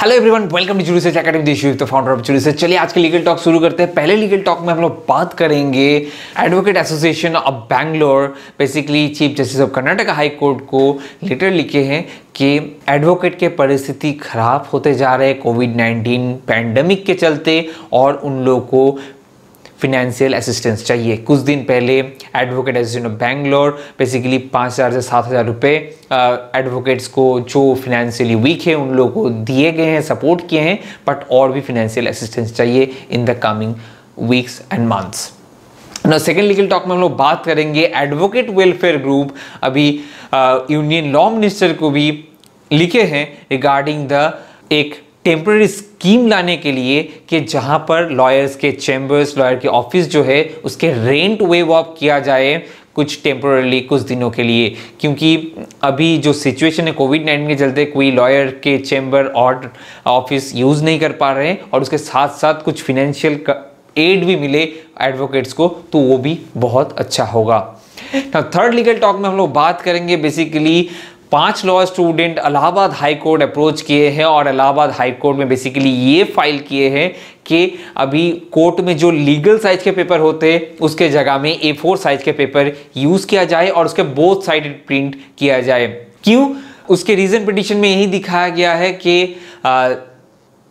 Hello everyone welcome to Juru academy Dishu the founder of Juru से चलिए आज के लीगल टॉक शुरू करते हैं पहले लीगल टॉक में हम लोग बात करेंगे advocate association of Bangalore basically chief justice of Karnataka high court को लेटर लिखे हैं कि एडवोकेट के परिस्थिति खराब होते जा रहे कोविड 19 पैंडमिक के चलते और उन लोगों को फिनेंशियल असिस्टेंस चाहिए कुछ दिन पहले advocate association of Bangalore basically पाँच हज़ार से सात हज़ार रुपये एडवोकेट्स को जो फिनेंशियली वीक है उन लोगों को दिए गए हैं सपोर्ट किए हैं बट और भी फिनेंशियल असिस्टेंस चाहिए in the coming weeks and months ना सेकेंड लीगल टॉक में हम लोग बात करेंगे एडवोकेट वेलफेयर ग्रुप अभी यूनियन लॉ मिनिस्टर को भी लिखे हैं रिगार्डिंग द एक टेम्प्रेरी स्कीम लाने के लिए कि जहां पर लॉयर्स के चैम्बर्स लॉयर के ऑफिस जो है उसके रेंट वेव ऑफ किया जाए कुछ टेम्पोरेली कुछ दिनों के लिए क्योंकि अभी जो सिचुएशन है कोविड नाइन्टीन के चलते कोई लॉयर के चैम्बर और ऑफिस यूज़ नहीं कर पा रहे हैं और उसके साथ साथ कुछ फिनेंशियल एड भी मिले एडवोकेट्स को तो वो भी बहुत अच्छा होगा थर्ड लीगल टॉक में हम लोग बात करेंगे बेसिकली पांच law student Allahabad high court approach किए हैं और अलाहाबाद हाई कोर्ट में बेसिकली ये फाइल किए हैं कि अभी कोर्ट में जो लीगल साइज के पेपर होते हैं उसके जगह में ए फोर साइज के पेपर यूज़ किया जाए और उसके बोथ साइड प्रिंट किया जाए क्यों उसके रीज़न पिटिशन में यही दिखाया गया है कि आ,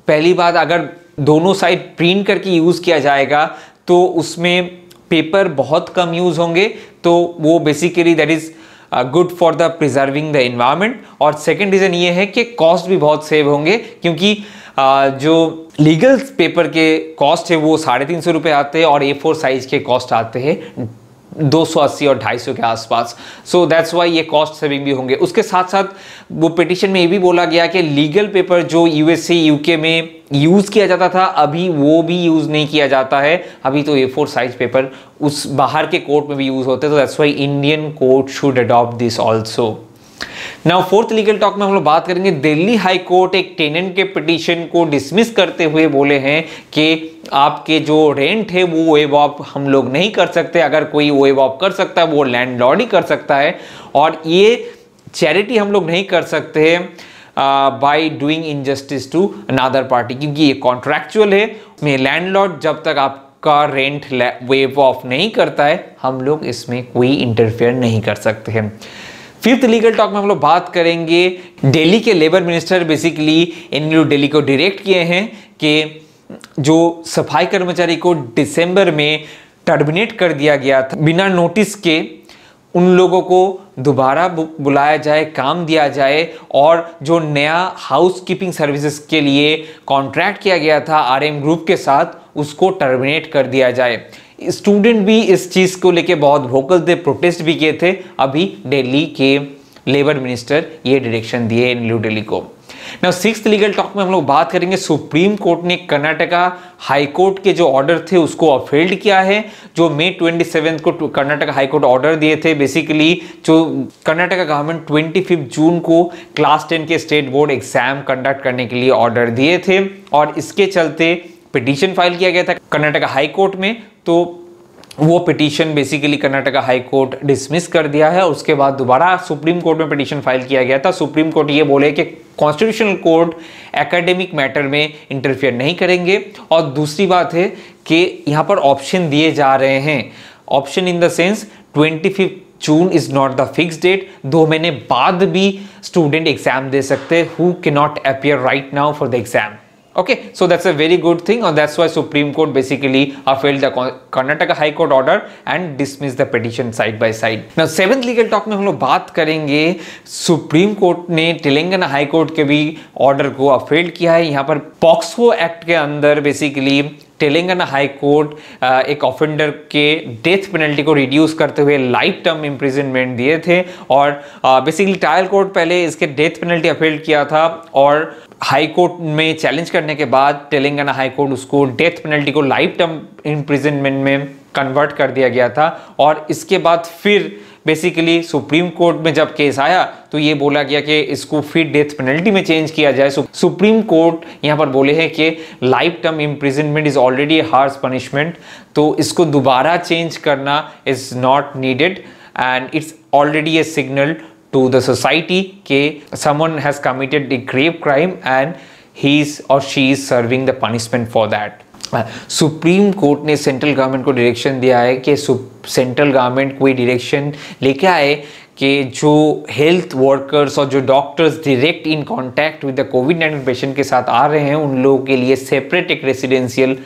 पहली बात अगर दोनों साइड प्रिंट करके यूज़ किया जाएगा तो उसमें पेपर बहुत कम यूज़ होंगे तो वो basically that is good for the preserving the environment और सेकेंड रीज़न ये है कि कॉस्ट भी बहुत सेव होंगे क्योंकि uh, जो लीगल पेपर के कॉस्ट है वो साढ़े तीन सौ रुपये आते हैं और ए फोर साइज़ के कॉस्ट आते हैं 280 और 250 के आसपास सो दैट्स वाई ये कॉस्ट सेविंग भी होंगे उसके साथ साथ वो पिटिशन में ये भी बोला गया कि लीगल पेपर जो यूएसए एस में यूज़ किया जाता था अभी वो भी यूज़ नहीं किया जाता है अभी तो ए फोर साइज पेपर उस बाहर के कोर्ट में भी यूज़ होते तो that's why Indian court should adopt this also now fourth legal talk में हम लोग बात करेंगे दिल्ली हाई कोर्ट एक टेनेंट के पिटिशन को डिसमिस करते हुए बोले हैं कि आपके जो रेंट है वो वेब ऑफ हम लोग नहीं कर सकते अगर कोई वेब ऑफ कर सकता है वो लैंडलॉर्ड ही कर सकता है और ये चैरिटी हम लोग नहीं कर सकते हैं by doing injustice to another party क्योंकि ये कॉन्ट्रैक्चुअल है लैंड लैंडलॉर्ड जब तक आपका रेंट वेव ऑफ नहीं करता है हम लोग इसमें कोई इंटरफेयर नहीं कर सकते हैं फिफ्थ लीगल टॉक में हम लोग बात करेंगे दिल्ली के लेबर मिनिस्टर बेसिकली इन लोग दिल्ली को डायरेक्ट किए हैं कि जो सफाई कर्मचारी को दिसंबर में टर्मिनेट कर दिया गया था बिना नोटिस के उन लोगों को दोबारा बुलाया जाए काम दिया जाए और जो नया हाउस कीपिंग सर्विसेज के लिए कॉन्ट्रैक्ट किया गया था आरएम ग्रुप के साथ उसको टर्मिनेट कर दिया जाए स्टूडेंट भी इस चीज़ को लेके बहुत वोकल थे प्रोटेस्ट भी किए थे अभी दिल्ली के लेबर मिनिस्टर ये डायरेक्शन दिए न्यू दिल्ली को नाउ सिक्स लीगल टॉक में हम लोग बात करेंगे सुप्रीम कोर्ट ने कर्नाटका हाई कोर्ट के जो ऑर्डर थे उसको अपफील्ड किया है जो मई ट्वेंटी सेवन को कर्नाटका हाई कोर्ट ऑर्डर दिए थे बेसिकली जो Karnataka government twenty fifth June को क्लास टेन के स्टेट बोर्ड एग्जाम कंडक्ट करने के लिए ऑर्डर दिए थे और इसके चलते पिटिशन फाइल किया गया था कर्नाटका हाई कोर्ट में तो वो petition basically Karnataka high court dismiss कर दिया है उसके बाद दोबारा सुप्रीम कोर्ट में पिटीशन फाइल किया गया था सुप्रीम कोर्ट ये बोले कि कॉन्स्टिट्यूशनल कोर्ट एकेडमिक मैटर में इंटरफेयर नहीं करेंगे और दूसरी बात है कि यहाँ पर ऑप्शन दिए जा रहे हैं option in the sense twenty fifth June is not the fix date दो महीने बाद भी स्टूडेंट एग्जाम दे सकते हु के not appear right now for the exam Okay, so that's a very good thing and that's why Supreme Court basically upheld the Karnataka High Court order and dismissed the petition side by side. Now seventh legal talk में हम लोग बात करेंगे supreme court ने Telangana high court के भी order को अफेल्ड किया है यहाँ पर पॉक्सो एक्ट के अंदर बेसिकली तेलंगाना हाई कोर्ट एक ऑफेंडर के डेथ पेनल्टी को रिड्यूस करते हुए लाइफ टर्म इम्प्रिजनमेंट दिए थे और बेसिकली ट्रायल कोर्ट पहले इसके डेथ पेनल्टी अपील किया था और हाई कोर्ट में चैलेंज करने के बाद तेलंगाना हाई कोर्ट उसको डेथ पेनल्टी को लाइफ टर्म इम्प्रिजनमेंट में कन्वर्ट कर दिया गया था और इसके बाद फिर बेसिकली सुप्रीम कोर्ट में जब केस आया तो ये बोला गया कि इसको फिर डेथ पेनल्टी में चेंज किया जाए सुप्रीम कोर्ट यहाँ पर बोले हैं कि life term imprisonment is already harsh punishment तो इसको दोबारा चेंज करना is not needed and it's already a signal to the society के someone has committed a grave crime and he is और she is serving the punishment for that supreme court ने central government को direction दिया है कि central government कोई direction लेके आए कि जो हेल्थ वर्कर्स और जो doctors direct in contact with the covid nineteen patient के साथ आ रहे हैं उन लोगों के लिए सेपरेट एक रेसिडेंशियल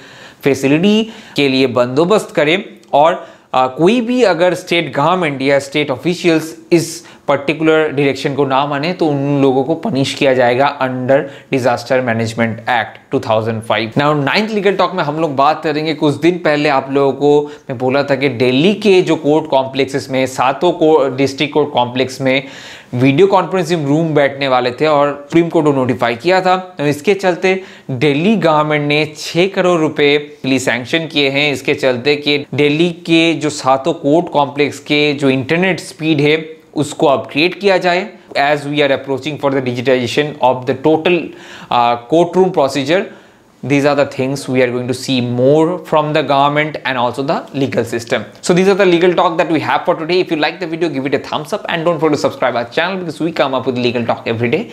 फैसिलिटी के लिए बंदोबस्त करें और आ, कोई भी अगर स्टेट गवर्नमेंट या स्टेट ऑफिशियल्स इस पर्टिकुलर डिरेक्शन को ना माने तो उन लोगों को पनिश किया जाएगा under disaster management act 2005 now ninth legal talk में हम लोग बात करेंगे कुछ दिन पहले आप लोगों को मैं बोला था कि दिल्ली के जो कोर्ट कॉम्प्लेक्सेस में सातों को डिस्ट्रिक्ट कोर्ट कॉम्प्लेक्स में वीडियो कॉन्फ्रेंसिंग रूम बैठने वाले थे और सुप्रीम कोर्ट को नोटिफाई किया था तो इसके चलते दिल्ली गवर्नमेंट ने छः करोड़ रुपए प्लीज सैंक्शन किए हैं इसके चलते कि दिल्ली के जो सातों कोर्ट कॉम्प्लेक्स के जो इंटरनेट स्पीड है उसको अपग्रेड किया जाए as we are approaching for the digitisation of the total court room procedure these are the things we are going to see more from the government and also the legal system so these are the legal talk that we have for today if you like the video give it a thumbs up and don't for to subscribe our channel because we come up with legal talk every day